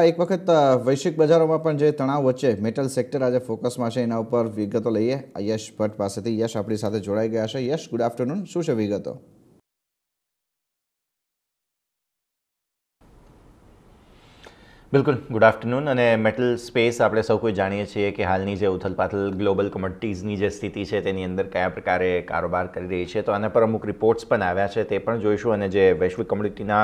એક વખત વૈશ્વિક બજારોમાં પણ જે તણાવ વચ્ચે મેટલ સેક્ટર આજે ફોકસમાં છે એના ઉપર વિગતો લઈએ યશ ભટ્ટ પાસેથી યશ આપણી સાથે જોડાઈ ગયા છે યશ ગુડ આફ્ટરનૂન શું છે વિગતો બિલકુલ ગુડ આફ્ટરનૂન અને મેટલ સ્પેસ આપણે સૌ કોઈ જાણીએ છીએ કે હાલની જે ઉથલપાથલ ગ્લોબલ કોમોડિટીઝની જે સ્થિતિ છે તેની અંદર કયા પ્રકારે કારોબાર કરી રહી છે તો આના પર અમુક રિપોર્ટ્સ પણ આવ્યા છે તે પણ જોઈશું અને જે વૈશ્વિક કોમોડિટીના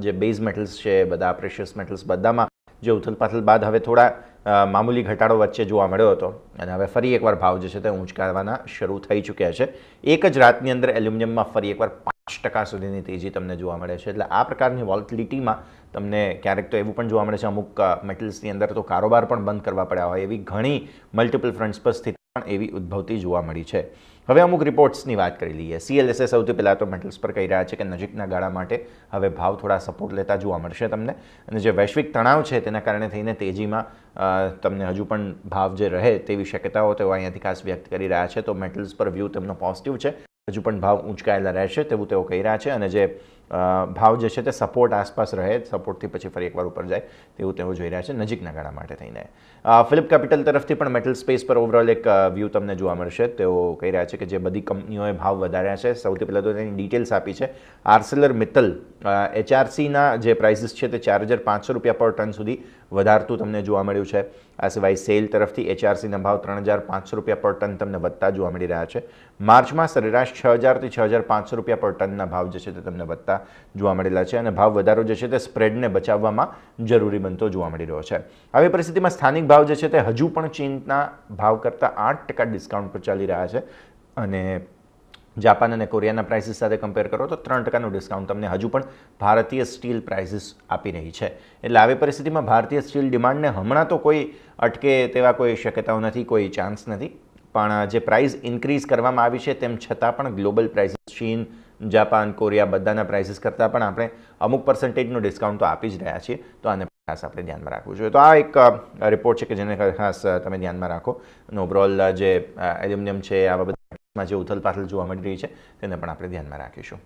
જે બેઝ મેટલ્સ છે બધા પ્રેશિયસ મેટલ્સ બધામાં જે ઉથલપાથલ બાદ હવે થોડા મામૂલી ઘટાડો વચ્ચે જોવા મળ્યો હતો અને હવે ફરી એકવાર ભાવ જે છે તે ઊંચકાવાના શરૂ થઈ ચૂક્યા છે એક જ રાતની અંદર એલ્યુમિનિયમમાં ફરી એકવાર પાંચ ટકા સુધીની તેજી તમને જોવા મળે છે એટલે આ પ્રકારની વોલ્ટિલિટીમાં તમને ક્યારેક તો એવું પણ જોવા મળે છે અમુક મેટલ્સની અંદર તો કારોબાર પણ બંધ કરવા પડ્યા હોય એવી ઘણી મલ્ટિપલ ફ્રન્ટ્સ પર સ્થિતિ પણ એવી ઉદ્ભવતી જોવા મળી છે હવે અમુક રિપોર્ટ્સની વાત કરી લઈએ સીએલએસએ સૌથી પહેલાં તો મેટલ્સ પર કહી રહ્યા છે કે નજીકના ગાળા માટે હવે ભાવ થોડા સપોર્ટ લેતા જોવા મળશે તમને અને જે વૈશ્વિક તણાવ છે તેના કારણે થઈને તેજીમાં તમને હજુ પણ ભાવ જે રહે તેવી શક્યતાઓ તેઓ અહીંયાથી ખાસ વ્યક્ત કરી રહ્યા છે તો મેટલ્સ પર વ્યૂ તેમનો પોઝિટિવ છે હજુ પણ ભાવ ઊંચકાયેલા રહેશે તેવું તેઓ કહી રહ્યા છે અને જે ભાવ જે છે તે સપોર્ટ આસપાસ રહે સપોર્ટથી પછી ફરી એકવાર ઉપર જાય તેવું તેઓ જોઈ રહ્યા છે નજીકના ગાળા માટે થઈને ફિલિપ કેપિટલ તરફથી પણ મેટલ સ્પેસ પર ઓવરઓલ એક વ્યૂ તમને જોવા મળશે તેઓ કહી રહ્યા છે કે જે બધી કંપનીઓએ ભાવ વધાર્યા છે સૌથી પહેલાં તો તેની ડિટેલ્સ આપી છે આર્સેલર મિત્તલ એચઆરસીના જે પ્રાઇસીસ છે તે ચાર હજાર પાંચસો રૂપિયા પર ટન સુધી વધારતું તમને જોવા મળ્યું છે આ સિવાય સેલ તરફથી એચઆરસીના ભાવ ત્રણ હજાર પાંચસો રૂપિયા પર ટન તમને વધતા જોવા મળી રહ્યા છે માર્ચમાં સરેરાશ છ હજારથી છ હજાર પાંચસો રૂપિયા પર ટનના ભાવ જે છે તે તમને વધતા થતા જોવા મળેલા છે અને ભાવ વધારો જે છે તે સ્પ્રેડને બચાવવામાં જરૂરી બનતો જોવા મળી રહ્યો છે આવી પરિસ્થિતિમાં સ્થાનિક ભાવ જે છે તે હજુ પણ ચીનના ભાવ કરતાં આઠ ટકા ડિસ્કાઉન્ટ પર ચાલી રહ્યા છે અને જાપાન અને કોરિયાના પ્રાઇસીસ સાથે કમ્પેર કરો તો ત્રણ ટકાનું ડિસ્કાઉન્ટ તમને હજુ પણ ભારતીય સ્ટીલ પ્રાઇસીસ આપી રહી છે એટલે આવી પરિસ્થિતિમાં ભારતીય સ્ટીલ ડિમાન્ડને હમણાં તો કોઈ અટકે તેવા કોઈ શક્યતાઓ નથી કોઈ ચાન્સ નથી પણ જે પ્રાઇસ ઇન્ક્રીઝ કરવામાં આવી છે તેમ છતાં પણ ગ્લોબલ પ્રાઇસીસ ચીન જાપાન કોરિયા બધાના પ્રાઇસીસ કરતાં પણ આપણે અમુક પર્સન્ટેજનું ડિસ્કાઉન્ટ તો આપી જ રહ્યા છીએ તો આને ખાસ આપણે ધ્યાનમાં રાખવું જોઈએ તો આ એક રિપોર્ટ છે કે જેને ખાસ તમે ધ્યાનમાં રાખો અને ઓવરઓલ જે એલ્યુમિનિયમ છે આવા બાબતમાં જે ઉથલપાથલ જોવા મળી રહી છે તેને પણ આપણે ધ્યાનમાં રાખીશું